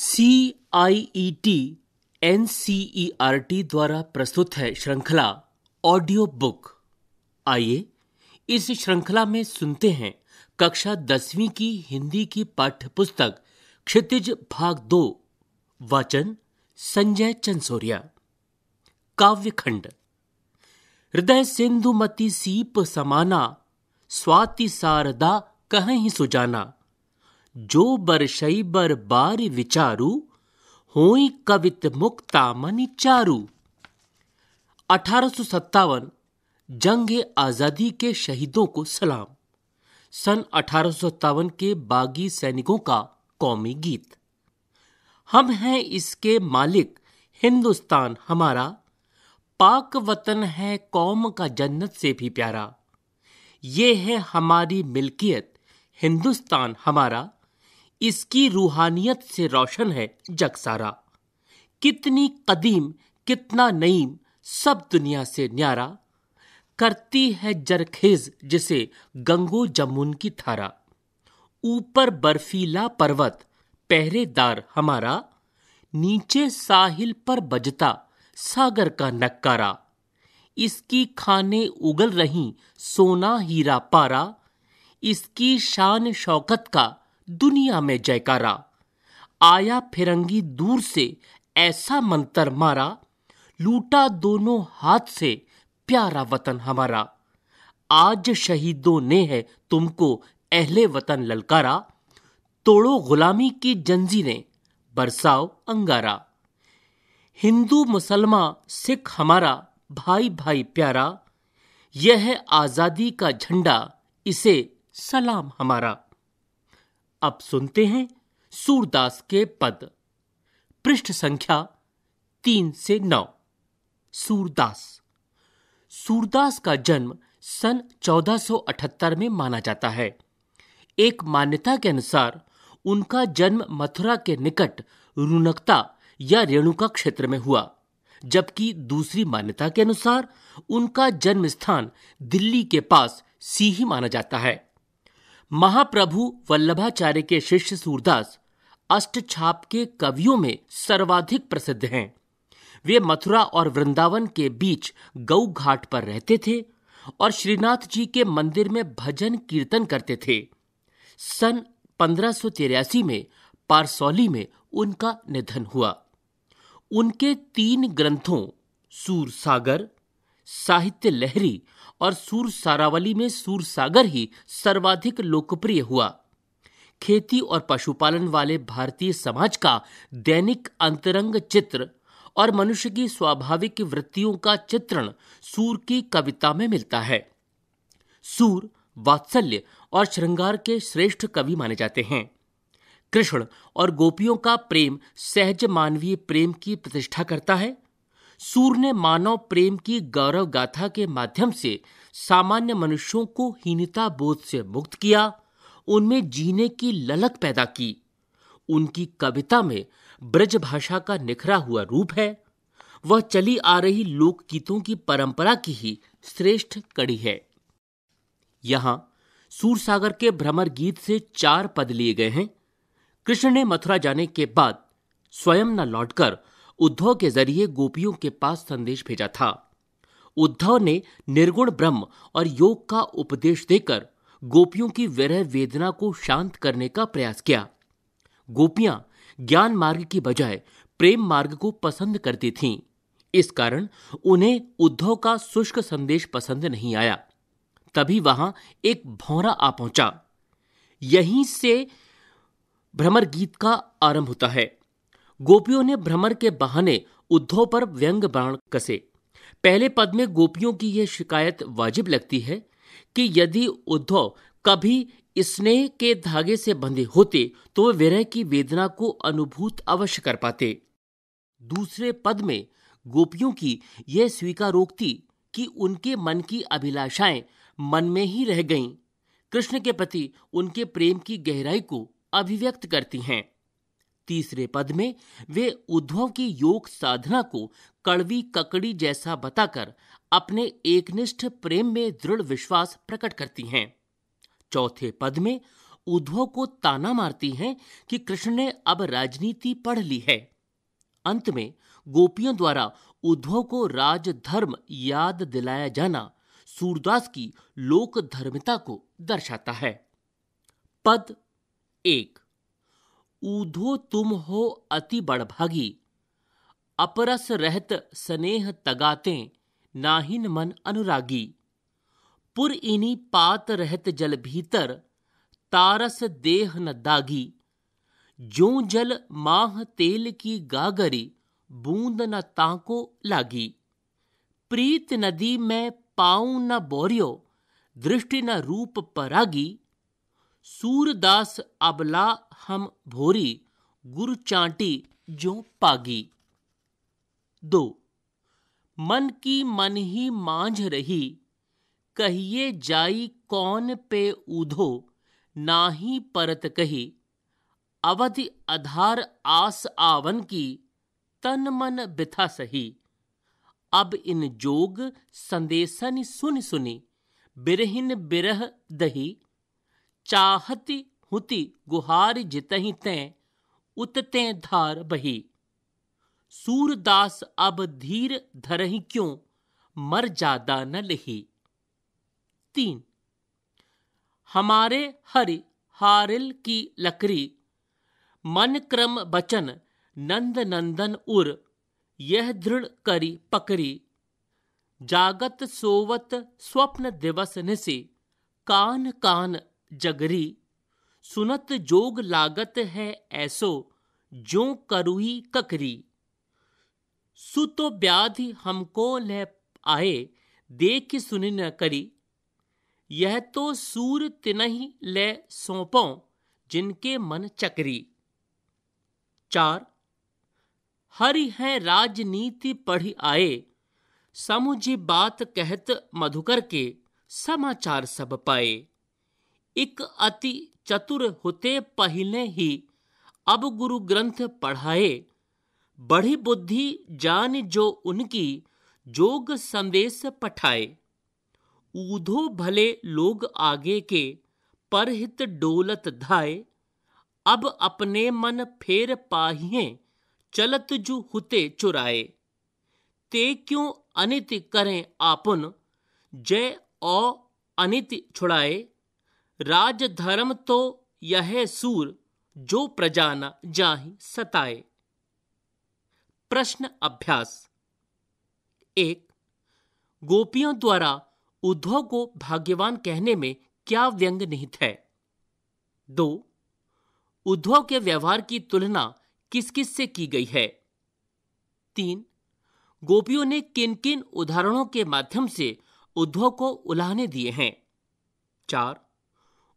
C I E T N C E R T द्वारा प्रस्तुत है श्रृंखला ऑडियो बुक आइए इस श्रृंखला में सुनते हैं कक्षा दसवीं की हिंदी की पाठ्य पुस्तक क्षितिज भाग दो वाचन संजय चंसोरिया काव्य खंड हृदय सिंधुमती सीप समाना स्वाति सारदा कह ही सुजाना जो बरसई बर बार विचारू होई कवित मुक्ता मनि चारू अठारह सत्तावन जंग आज़ादी के शहीदों को सलाम सन अठारह के बागी सैनिकों का कौमी गीत हम हैं इसके मालिक हिंदुस्तान हमारा पाक वतन है कौम का जन्नत से भी प्यारा ये है हमारी मिल्कियत हिंदुस्तान हमारा इसकी रूहानियत से रोशन है जग सारा कितनी कदीम कितना नईम सब दुनिया से न्यारा करती है जरखेज जिसे गंगो जमुन की थारा ऊपर बर्फीला पर्वत पहरेदार हमारा नीचे साहिल पर बजता सागर का नक्कारा इसकी खाने उगल रही सोना हीरा पारा इसकी शान शौकत का दुनिया में जयकारा आया फिरंगी दूर से ऐसा मंत्र मारा लूटा दोनों हाथ से प्यारा वतन हमारा आज शहीदों ने है तुमको अहले वतन ललकारा तोड़ो गुलामी की जंजीरें बरसाओ अंगारा हिंदू मुसलमान सिख हमारा भाई भाई प्यारा यह है आज़ादी का झंडा इसे सलाम हमारा अब सुनते हैं सूरदास के पद पृष्ठ संख्या तीन से नौ सूरदास सूरदास का जन्म सन 1478 में माना जाता है एक मान्यता के अनुसार उनका जन्म मथुरा के निकट रुनकता या रेणुका क्षेत्र में हुआ जबकि दूसरी मान्यता के अनुसार उनका जन्म स्थान दिल्ली के पास सीही माना जाता है महाप्रभु वल्लभाचार्य के शिष्य सूरदास अष्टछाप के कवियों में सर्वाधिक प्रसिद्ध हैं वे मथुरा और वृंदावन के बीच गौ घाट पर रहते थे और श्रीनाथ जी के मंदिर में भजन कीर्तन करते थे सन पंद्रह में पारसौली में उनका निधन हुआ उनके तीन ग्रंथों सूर सागर साहित्य लहरी और सूर सारावली में सूर सागर ही सर्वाधिक लोकप्रिय हुआ खेती और पशुपालन वाले भारतीय समाज का दैनिक अंतरंग चित्र और मनुष्य की स्वाभाविक वृत्तियों का चित्रण सूर की कविता में मिलता है सूर वात्सल्य और श्रृंगार के श्रेष्ठ कवि माने जाते हैं कृष्ण और गोपियों का प्रेम सहज मानवीय प्रेम की प्रतिष्ठा करता है सूर ने मानव प्रेम की गौरव गाथा के माध्यम से सामान्य मनुष्यों को हीनता बोध से मुक्त किया उनमें जीने की ललक पैदा की उनकी कविता में ब्रज भाषा का निखरा हुआ रूप है वह चली आ रही लोकगीतों की परंपरा की ही श्रेष्ठ कड़ी है यहां सूरसागर के भ्रमर गीत से चार पद लिए गए हैं कृष्ण ने मथुरा जाने के बाद स्वयं न लौटकर उद्धव के जरिए गोपियों के पास संदेश भेजा था उद्धव ने निर्गुण ब्रह्म और योग का उपदेश देकर गोपियों की विरह वेदना को शांत करने का प्रयास किया गोपियां ज्ञान मार्ग की बजाय प्रेम मार्ग को पसंद करती थीं इस कारण उन्हें उद्धव का शुष्क संदेश पसंद नहीं आया तभी वहां एक भौरा आ पहुंचा यहीं से भ्रमर गीत का आरंभ होता है गोपियों ने भ्रमर के बहाने उद्धव पर व्यंग बाण कसे पहले पद में गोपियों की यह शिकायत वाजिब लगती है कि यदि उद्धव कभी स्नेह के धागे से बंधे होते तो वे विरह की वेदना को अनुभूत अवश्य कर पाते दूसरे पद में गोपियों की यह स्वीकारोक्ति कि उनके मन की अभिलाषाएं मन में ही रह गईं कृष्ण के प्रति उनके प्रेम की गहराई को अभिव्यक्त करती हैं तीसरे पद में वे उद्धव की योग साधना को कड़वी ककड़ी जैसा बताकर अपने एकनिष्ठ प्रेम में दृढ़ विश्वास प्रकट करती हैं चौथे पद में उद्धव को ताना मारती हैं कि कृष्ण ने अब राजनीति पढ़ ली है अंत में गोपियों द्वारा उद्धव को राजधर्म याद दिलाया जाना सूरदास की लोक धर्मिता को दर्शाता है पद एक ऊधो तुम हो अति बड़भागी अपरस रहत स्नेह तगाते नाहिन मन अनुरागी पुर इनी पात रहत जल भीतर तारस देह न दागी जो जल माह तेल की गागरी बूंद न ताको लागी प्रीत नदी में पाऊं न बोरियो दृष्टि न रूप परागी सूरदास अबला हम भोरी गुरु चांटी जो पागी दो मन की मन ही मांझ रही कहिए जाई कौन पे ऊधो नाही परत कही अवधि आधार आस आवन की तन मन बिथा सही अब इन जोग संदेशन सुन सुनी बिरहिन बिरह दही चाहति हुति गुहार जितही ते उतते धार बही सूरदास अब धीर धरहि क्यों मर जादा न लही तीन हमारे हरि हारिल की लकड़ी मन क्रम बचन नंद नंदन उर यह दृढ़ करी पकड़ी जागत सोवत स्वप्न दिवस निसी कान कान जगरी सुनत जोग लागत है ऐसो जो करुही ककरी सुतो व्याधि हमको ले आए देख सुन न करी यह तो सूर तिनही ले सौंपो जिनके मन चकरी चार हरि है राजनीति पढ़ आए समुझी बात कहत मधुकर के समाचार सब पाए एक अति चतुर होते पहले ही अब गुरु ग्रंथ पढ़ाए बढ़ी बुद्धि जान जो उनकी जोग संदेश पठाए ऊधो भले लोग आगे के परहित डोलत धाए अब अपने मन फेर पाहिए चलत जु हुते चुराए ते क्यों अनित करें आपन जय औ अनित छुड़ाए राजधर्म तो यह सूर जो प्रजाना जाहि सताए प्रश्न अभ्यास एक गोपियों द्वारा उद्धव को भाग्यवान कहने में क्या व्यंग निहित है दो उद्धव के व्यवहार की तुलना किस किस से की गई है तीन गोपियों ने किन किन उदाहरणों के माध्यम से उद्धव को उलाहने दिए हैं चार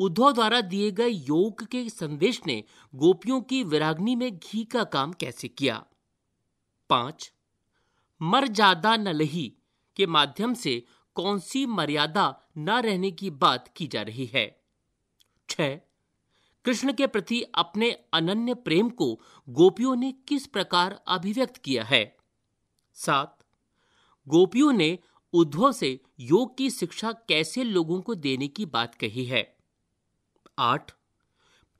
उद्धव द्वारा दिए गए योग के संदेश ने गोपियों की विराग्नि में घी का काम कैसे किया पांच मर जादा न लही के माध्यम से कौन सी मर्यादा न रहने की बात की जा रही है छह कृष्ण के प्रति अपने अनन्य प्रेम को गोपियों ने किस प्रकार अभिव्यक्त किया है सात गोपियों ने उद्धव से योग की शिक्षा कैसे लोगों को देने की बात कही है आठ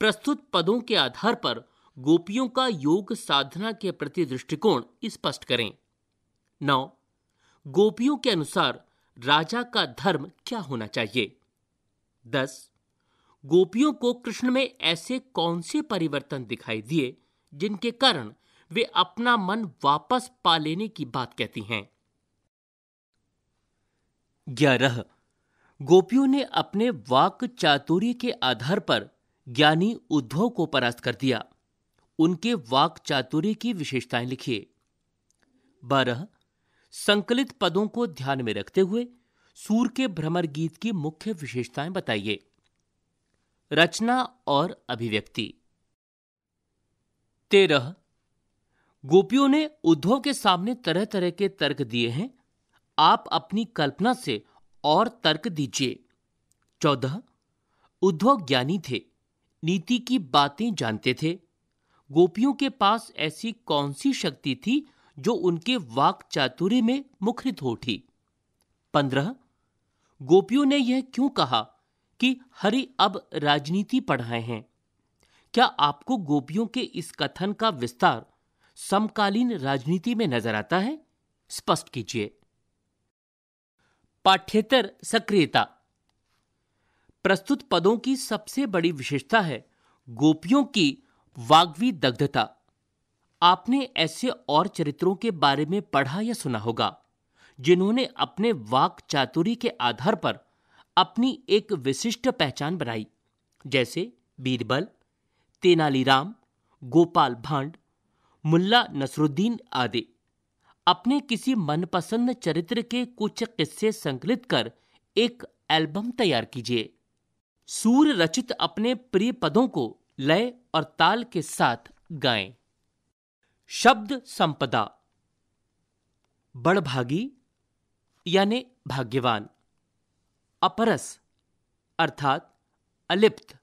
प्रस्तुत पदों के आधार पर गोपियों का योग साधना के प्रति दृष्टिकोण स्पष्ट करें नौ गोपियों के अनुसार राजा का धर्म क्या होना चाहिए दस गोपियों को कृष्ण में ऐसे कौन से परिवर्तन दिखाई दिए जिनके कारण वे अपना मन वापस पा लेने की बात कहती हैं ग्यारह गोपियों ने अपने वाक चातुर्य के आधार पर ज्ञानी उद्धव को परास्त कर दिया उनके वाक चातुर्य की विशेषताएं लिखिए बारह संकलित पदों को ध्यान में रखते हुए सूर के भ्रमर गीत की मुख्य विशेषताएं बताइए रचना और अभिव्यक्ति तेरह गोपियों ने उद्धव के सामने तरह तरह के तर्क दिए हैं आप अपनी कल्पना से और तर्क दीजिए चौदह उद्धव ज्ञानी थे नीति की बातें जानते थे गोपियों के पास ऐसी कौन सी शक्ति थी जो उनके वाक चातुर्य में मुखरित हो उठी पंद्रह गोपियों ने यह क्यों कहा कि हरि अब राजनीति पढ़ाए हैं क्या आपको गोपियों के इस कथन का विस्तार समकालीन राजनीति में नजर आता है स्पष्ट कीजिए पाठ्यतर सक्रियता प्रस्तुत पदों की सबसे बड़ी विशेषता है गोपियों की वाग्वी दग्धता आपने ऐसे और चरित्रों के बारे में पढ़ा या सुना होगा जिन्होंने अपने वाक चातुरी के आधार पर अपनी एक विशिष्ट पहचान बनाई जैसे बीरबल तेनालीराम गोपाल भांड मुल्ला नसरुद्दीन आदि अपने किसी मनपसंद चरित्र के कुछ किस्से संकलित कर एक एल्बम तैयार कीजिए सूर रचित अपने प्रिय पदों को लय और ताल के साथ गाएं। शब्द संपदा बड़भागी यानी भाग्यवान अपरस अर्थात अलिप्त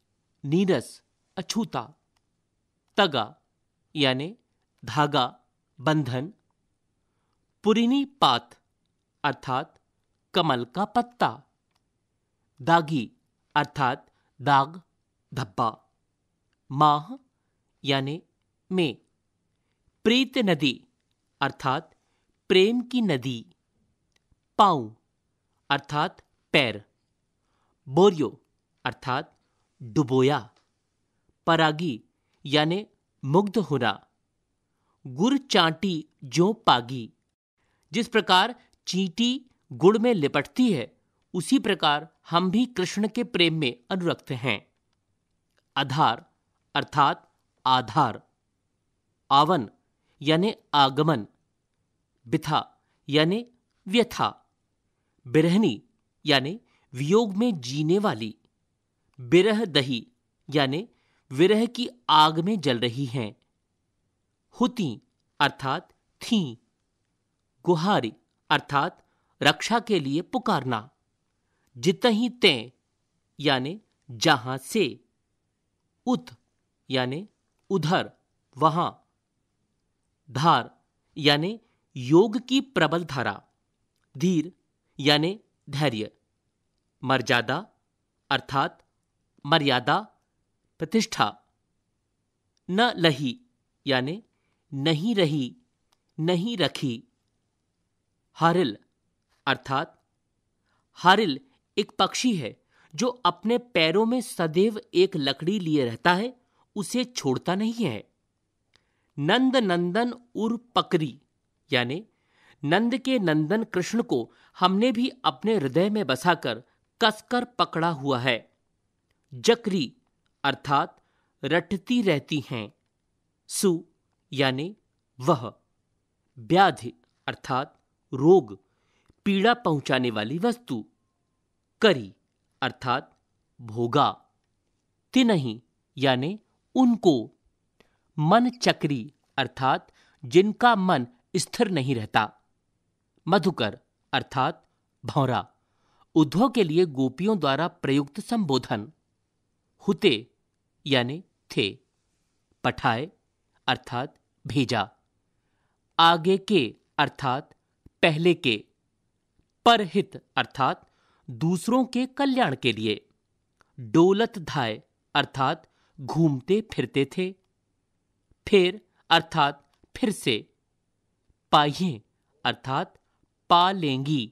नीरस अछूता तगा यानी धागा बंधन पुरिनी पात अर्थात कमल का पत्ता दागी अर्थात दाग धब्बा माह यानी में प्रीत नदी अर्थात प्रेम की नदी पाऊ अर्थात पैर बोरियो अर्थात डुबोया परागी यानी मुग्ध होना गुर चांटी जो पागी जिस प्रकार चींटी गुड़ में लिपटती है उसी प्रकार हम भी कृष्ण के प्रेम में अनुरक्त हैं आधार अर्थात आधार आवन यानी आगमन बिथा यानी व्यथा बिरहनी यानी वियोग में जीने वाली बिरह दही यानी विरह की आग में जल रही हैं हुती अर्थात थी गुहारी अर्थात रक्षा के लिए पुकारना जित ही ते यानि जहां से उत यानि उधर वहां धार यानि योग की प्रबल धारा धीर यानि धैर्य मर्यादा अर्थात मर्यादा प्रतिष्ठा न लही यानि नहीं रही नहीं रखी हरिल अर्थात हरिल एक पक्षी है जो अपने पैरों में सदैव एक लकड़ी लिए रहता है उसे छोड़ता नहीं है नंद नंदन उर पकरी यानी नंद के नंदन कृष्ण को हमने भी अपने हृदय में बसाकर कसकर पकड़ा हुआ है जकरी अर्थात रटती रहती हैं सु यानी वह व्याधि अर्थात रोग पीड़ा पहुंचाने वाली वस्तु करी अर्थात भोगा तिनही यानी उनको मन चक्री अर्थात जिनका मन स्थिर नहीं रहता मधुकर अर्थात भौरा उद्धव के लिए गोपियों द्वारा प्रयुक्त संबोधन हुते यानी थे पठाए अर्थात भेजा आगे के अर्थात पहले के परहित अर्थात दूसरों के कल्याण के लिए डोलत धाय अर्थात घूमते फिरते थे फिर अर्थात फिर से पाइये अर्थात पा लेंगी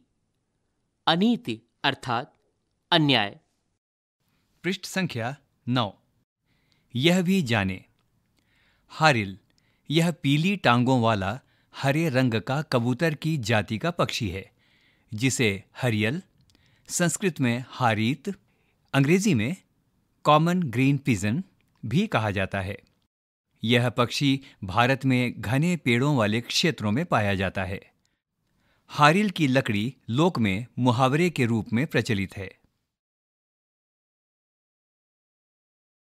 अनीति अर्थात अन्याय पृष्ठ संख्या नौ यह भी जाने हारिल यह पीली टांगों वाला हरे रंग का कबूतर की जाति का पक्षी है जिसे हरियल संस्कृत में हारीत अंग्रेजी में कॉमन ग्रीन पिजन भी कहा जाता है यह पक्षी भारत में घने पेड़ों वाले क्षेत्रों में पाया जाता है हारिल की लकड़ी लोक में मुहावरे के रूप में प्रचलित है